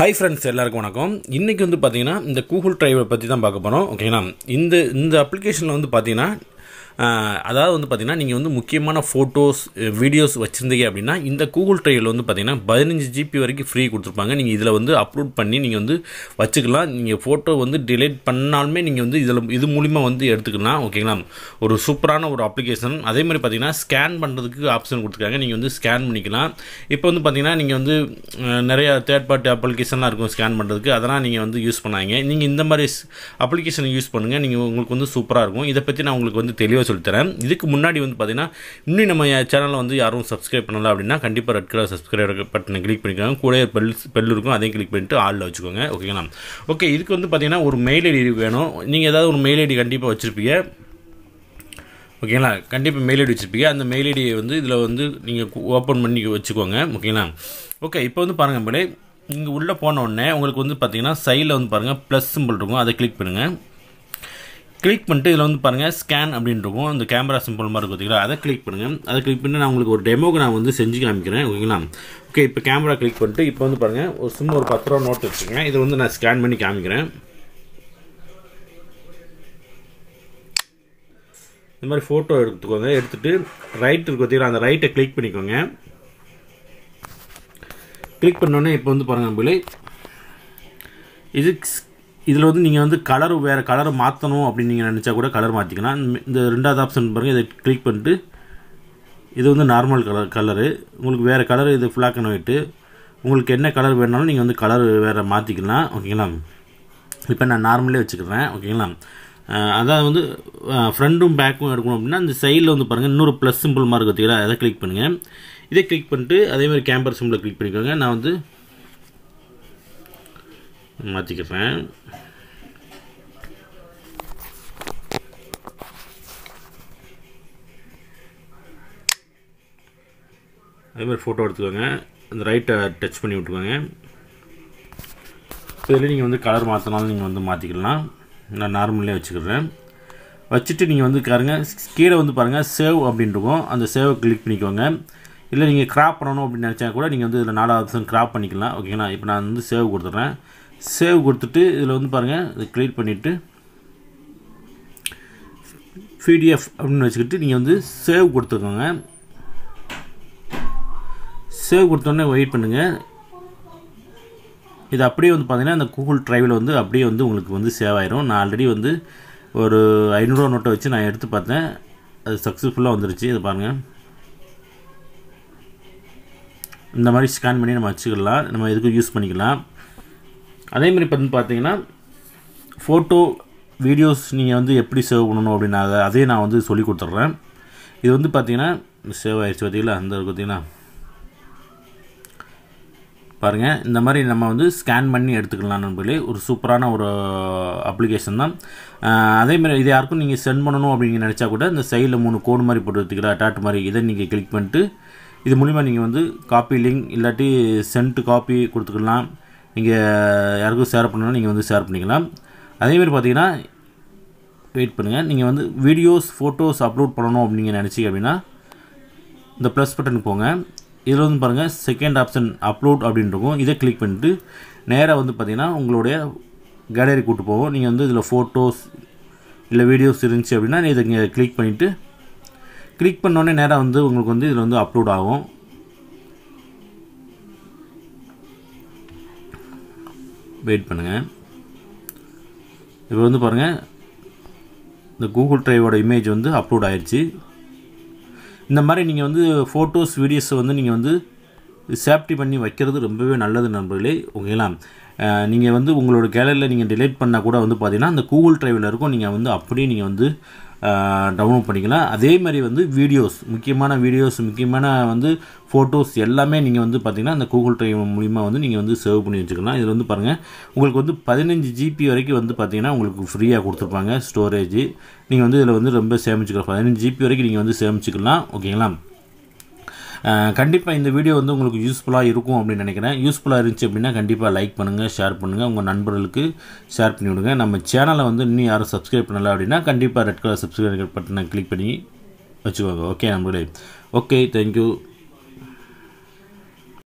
hi friends எல்லாருக்கும் வணக்கம் இன்றைக்கி வந்து பார்த்திங்கன்னா இந்த கூகுள் ட்ரைவை பற்றி தான் பார்க்க போகிறோம் ஓகேங்களா இந்த இந்த அப்ளிகேஷனில் வந்து பார்த்திங்கன்னா அதாவது வந்து பார்த்திங்கன்னா நீங்கள் வந்து முக்கியமான ஃபோட்டோஸ் வீடியோஸ் வச்சுருந்தீங்க அப்படின்னா இந்த கூகுள் ட்ரைவில் வந்து பார்த்திங்கன்னா பதினஞ்சு ஜிபி வரைக்கும் ஃப்ரீ கொடுத்துருப்பாங்க நீங்கள் இதில் வந்து அப்லோட் பண்ணி நீங்கள் வந்து வச்சுக்கலாம் நீங்கள் ஃபோட்டோ வந்து டிலேட் பண்ணாலுமே நீங்கள் வந்து இதில் இது மூலிமா வந்து எடுத்துக்கலாம் ஓகேங்களா ஒரு சூப்பரான ஒரு அப்ளிகேஷன் அதே மாதிரி பார்த்திங்கன்னா ஸ்கேன் பண்ணுறதுக்கு ஆப்ஷன் கொடுத்துருக்காங்க நீங்கள் வந்து ஸ்கேன் பண்ணிக்கலாம் இப்போ வந்து பார்த்திங்கன்னா நீங்கள் வந்து நிறையா தேர்ட் பார்ட்டி அப்ளிகேஷன்லாம் இருக்கும் ஸ்கேன் பண்ணுறதுக்கு அதெல்லாம் நீங்கள் வந்து யூஸ் பண்ணாங்க நீங்கள் இந்த மாதிரி அப்ளிகேஷன் யூஸ் பண்ணுங்கள் நீங்கள் உங்களுக்கு வந்து சூப்பராக இருக்கும் இதை பற்றி நான் உங்களுக்கு வந்து தெளிவாக தெளிவாக சொல்லித்தரேன் இதுக்கு முன்னாடி வந்து பார்த்திங்கன்னா இன்னும் நம்ம சேனலில் வந்து யாரும் சப்ஸ்கிரைப் பண்ணலை அப்படின்னா கண்டிப்பாக ரெட் கலர் சப்ஸ்கிரைப் பட்டனை கிளிக் பண்ணிக்கோங்க கூட பெல் பெல் இருக்கும் அதையும் கிளிக் பண்ணிட்டு ஆளில் வச்சுக்கோங்க ஓகேங்களா ஓகே இதுக்கு வந்து பார்த்திங்கன்னா ஒரு மெயில் ஐடி வேணும் நீங்கள் ஏதாவது ஒரு மெயில் ஐடி கண்டிப்பாக வச்சுருப்பீங்க ஓகேங்களா கண்டிப்பாக மெயில் ஐடி வச்சுருப்பீங்க அந்த மெயில் ஐடியை வந்து இதில் வந்து நீங்கள் ஓப்பன் பண்ணி வச்சுக்கோங்க ஓகேங்களா ஓகே இப்போ வந்து பாருங்கள் மேலே நீங்கள் உள்ளே போனோடனே உங்களுக்கு வந்து பார்த்தீங்கன்னா சைடில் வந்து பாருங்கள் ப்ளஸ் சிம்பிள் இருக்கும் அதை கிளிக் பண்ணுங்கள் கிளிக் பண்ணிட்டு இதில் வந்து பாருங்கள் ஸ்கேன் அப்படின்னு இருக்கும் அந்த கேமரா சிம்பிள் மாதிரி பார்த்தீங்களா அதை கிளிக் பண்ணுங்கள் அதை கிளிக் பண்ணி நான் உங்களுக்கு ஒரு டெமோக்கு நான் வந்து செஞ்சு காமிக்கிறேன் ஓகேங்களா ஓகே இப்போ கேமரா கிளிக் பண்ணிட்டு இப்போ வந்து பாருங்கள் ஒரு சும்மா ஒரு பத்து ரூபா நோட் வச்சுக்கோங்க இதை வந்து நான் ஸ்கேன் பண்ணி காமிக்கிறேன் இந்த மாதிரி ஃபோட்டோ எடுத்துக்கோங்க எடுத்துகிட்டு ரைட் இருக்கு பார்த்தீங்கன்னா அந்த ரைட்டை கிளிக் பண்ணிக்கோங்க கிளிக் பண்ணோடனே இப்போ வந்து பாருங்கள் பிள்ளை இது இதில் வந்து நீங்கள் வந்து கலர் வேறு கலரை மாற்றணும் அப்படின்னு நீங்கள் நினச்சா கூட கலர் மாற்றிக்கலாம் இந்த ரெண்டாவது ஆப்ஷன் பாருங்கள் இதை கிளிக் பண்ணிட்டு இது வந்து நார்மல் கலர் கலரு உங்களுக்கு வேறு கலர் இது ஃப்ளாக் அண்ட் ஒயிட்டு உங்களுக்கு என்ன கலர் வேணாலும் நீங்கள் வந்து கலர் வேறு மாற்றிக்கலாம் ஓகேங்களா இப்போ நான் நார்மலே வச்சுக்கிறேன் ஓகேங்களா அதாவது வந்து ஃப்ரண்ட்டும் பேக்கும் எடுக்கணும் அப்படின்னா அந்த சைடில் வந்து பாருங்கள் இன்னொரு ப்ளஸ் சிம்பிள் மார்க் வச்சுக்கிறேன் அதை கிளிக் பண்ணுங்கள் இதை கிளிக் பண்ணிட்டு அதேமாதிரி கேம்பர் சிம்பிளை கிளிக் பண்ணிக்கோங்க நான் வந்து மாற்றிக்கிறேன் அதே மாதிரி ஃபோட்டோ எடுத்துக்கோங்க அந்த ரைட்டை டச் பண்ணி விட்டுக்கோங்க இதில் நீங்கள் வந்து கலர் மாற்றினாலும் நீங்கள் வந்து மாற்றிக்கலாம் நான் நார்மல்லே வச்சுக்கிறேன் வச்சுட்டு நீங்கள் வந்து பாருங்க கீழே வந்து பாருங்கள் சேவ் அப்படின்ட்டுருக்கும் அந்த சேவை கிளிக் பண்ணிக்கோங்க இல்லை நீங்கள் கிராப் பண்ணணும் அப்படின்னு நினச்சா கூட நீங்கள் வந்து இதில் நாலு ஆப்ஷன் கிராப் பண்ணிக்கலாம் ஓகேங்களா இப்போ நான் வந்து சேவ் கொடுத்துட்றேன் சேவ் கொடுத்துட்டு இதில் வந்து பாருங்கள் இதை க்ளீட் பண்ணிவிட்டு பிடிஎஃப் அப்படின்னு வச்சுக்கிட்டு நீங்கள் வந்து சேவ் கொடுத்துக்கோங்க சேவ் கொடுத்தோடனே வெயிட் பண்ணுங்கள் இது அப்படியே வந்து பார்த்திங்கன்னா அந்த கூகுள் ட்ரைவில் வந்து அப்படியே வந்து உங்களுக்கு வந்து சேவ் ஆயிரும் நான் ஆல்ரெடி வந்து ஒரு ஐநூறுரூவா நோட்டை வச்சு நான் எடுத்து பார்த்தேன் அது சக்ஸஸ்ஃபுல்லாக வந்துருச்சு இது பாருங்கள் இந்த மாதிரி ஸ்கேன் பண்ணி நம்ம வச்சுக்கலாம் நம்ம எதுக்கும் யூஸ் பண்ணிக்கலாம் அதே மாதிரி பார்த்து பார்த்தீங்கன்னா ஃபோட்டோ வீடியோஸ் நீங்கள் வந்து எப்படி சேவ் பண்ணணும் அப்படின்னா அதே நான் வந்து சொல்லி கொடுத்துட்றேன் இது வந்து பார்த்தீங்கன்னா சேவ் ஆகிடுச்சு பார்த்தீங்களா அந்த பார்த்தீங்கன்னா பாருங்கள் இந்த மாதிரி நம்ம வந்து ஸ்கேன் பண்ணி எடுத்துக்கலாம் நண்பர்களே ஒரு சூப்பரான ஒரு அப்ளிகேஷன் தான் அதேமாதிரி இது யாருக்கும் நீங்கள் சென்ட் பண்ணணும் அப்படின்னு நினச்சா கூட இந்த சைடில் மூணு கோடு மாதிரி போட்டு எடுத்துக்கலாம் டாட் மாதிரி இதை நீங்கள் கிளிக் பண்ணிட்டு இது மூலிமா நீங்கள் வந்து காப்பி லிங்க் இல்லாட்டி சென்ட் காப்பி கொடுத்துக்கலாம் நீங்கள் யாருக்கும் ஷேர் பண்ணணும் நீங்கள் வந்து ஷேர் பண்ணிக்கலாம் அதேமாதிரி பார்த்தீங்கன்னா வெயிட் பண்ணுங்கள் நீங்கள் வந்து வீடியோஸ் ஃபோட்டோஸ் அப்லோட் பண்ணணும் அப்படிங்க நினச்சிங்க அப்படின்னா இந்த ப்ளஸ் பட்டனுக்கு போங்க இதில் வந்து பாருங்கள் செகண்ட் ஆப்ஷன் அப்லோட் அப்படின்னு இருக்கும் இதை கிளிக் பண்ணிட்டு நேராக வந்து பார்த்திங்கன்னா உங்களுடைய கேலரி கூப்பிட்டு போவோம் நீங்கள் வந்து இதில் ஃபோட்டோஸ் இல்லை வீடியோஸ் இருந்துச்சு அப்படின்னா இதை நீங்கள் கிளிக் பண்ணிவிட்டு கிளிக் பண்ணோடனே நேராக வந்து உங்களுக்கு வந்து இதில் வந்து அப்லோட் ஆகும் வெயிட் பண்ணுங்கள் இப்போ வந்து பாருங்கள் இந்த கூகுள் ட்ரைவோட இமேஜ் வந்து அப்லோட் ஆயிடுச்சு இந்த மாதிரி நீங்கள் வந்து ஃபோட்டோஸ் வீடியோஸை வந்து நீங்கள் வந்து சேஃப்டி பண்ணி வைக்கிறது ரொம்பவே நல்லது நண்பர்களே ஓகேங்களா நீங்கள் வந்து உங்களோட கேலரியில் நீங்கள் டிலேட் பண்ணால் கூட வந்து பார்த்தீங்கன்னா அந்த கூகுள் ட்ரைவில் இருக்கும் நீங்கள் வந்து அப்படியே நீங்கள் வந்து டவுன்லோட் பண்ணிக்கலாம் அதே மாதிரி வந்து வீடியோஸ் முக்கியமான வீடியோஸ் முக்கியமான வந்து ஃபோட்டோஸ் எல்லாமே நீங்கள் வந்து பார்த்திங்கன்னா அந்த கூகுள் ட்ரைவ் மூலிமா வந்து நீங்கள் வந்து சேவ் பண்ணி வச்சுக்கலாம் இதில் வந்து பாருங்கள் உங்களுக்கு வந்து பதினஞ்சு ஜிபி வரைக்கும் வந்து பார்த்திங்கன்னா உங்களுக்கு ஃப்ரீயாக கொடுத்துருப்பாங்க ஸ்டோரேஜ் நீங்கள் வந்து இதில் வந்து ரொம்ப சேமிச்சுக்கலாம் பதினஞ்சு ஜிபி வரைக்கும் நீங்கள் வந்து சேமிச்சுக்கலாம் ஓகேங்களா கண்டிப்பாக இந்த வீடியோ வந்து உங்களுக்கு யூஸ்ஃபுல்லாக இருக்கும் அப்படின்னு நினைக்கிறேன் யூஸ்ஃபுல்லாக இருந்துச்சு அப்படின்னா கண்டிப்பாக லைக் பண்ணுங்கள் ஷேர் பண்ணுங்கள் உங்கள் நண்பர்களுக்கு ஷேர் பண்ணி விடுங்க நம்ம சேனலை வந்து இன்னும் யாரும் சப்ஸ்கிரைப் பண்ணலை அப்படின்னா கண்டிப்பாக ரெட் கலர் சப்ஸ்கிரைப் பட்டனை கிளிக் பண்ணி வச்சுக்கோங்க ஓகே நம்மளே ஓகே தேங்க்யூ